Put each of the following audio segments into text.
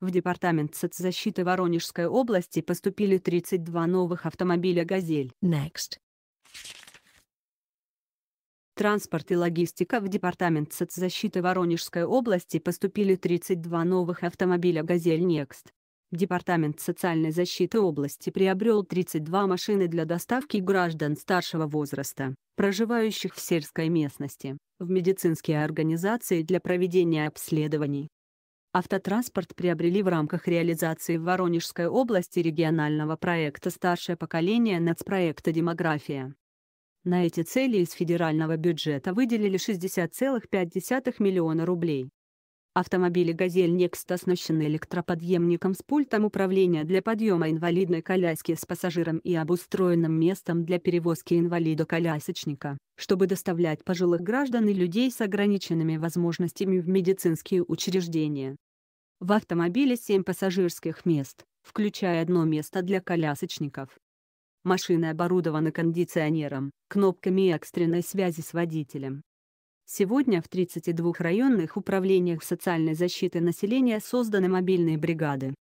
В департамент соцзащиты Воронежской области поступили 32 новых автомобиля «Газель». Next. Транспорт и логистика в департамент соцзащиты Воронежской области поступили 32 новых автомобиля «Газель Next». Департамент социальной защиты области приобрел 32 машины для доставки граждан старшего возраста, проживающих в сельской местности, в медицинские организации для проведения обследований, Автотранспорт приобрели в рамках реализации в Воронежской области регионального проекта «Старшее поколение» нацпроекта «Демография». На эти цели из федерального бюджета выделили 60,5 миллиона рублей. Автомобили «Газель Некст» оснащены электроподъемником с пультом управления для подъема инвалидной коляски с пассажиром и обустроенным местом для перевозки инвалида-колясочника, чтобы доставлять пожилых граждан и людей с ограниченными возможностями в медицинские учреждения. В автомобиле семь пассажирских мест, включая одно место для колясочников. Машины оборудованы кондиционером, кнопками экстренной связи с водителем. Сегодня в 32 районных управлениях социальной защиты населения созданы мобильные бригады.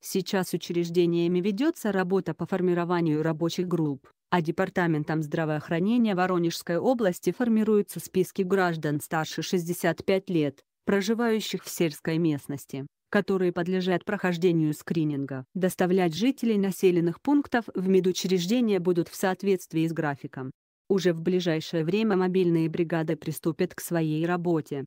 Сейчас учреждениями ведется работа по формированию рабочих групп, а Департаментом здравоохранения Воронежской области формируются списки граждан старше 65 лет, проживающих в сельской местности которые подлежат прохождению скрининга. Доставлять жителей населенных пунктов в медучреждения будут в соответствии с графиком. Уже в ближайшее время мобильные бригады приступят к своей работе.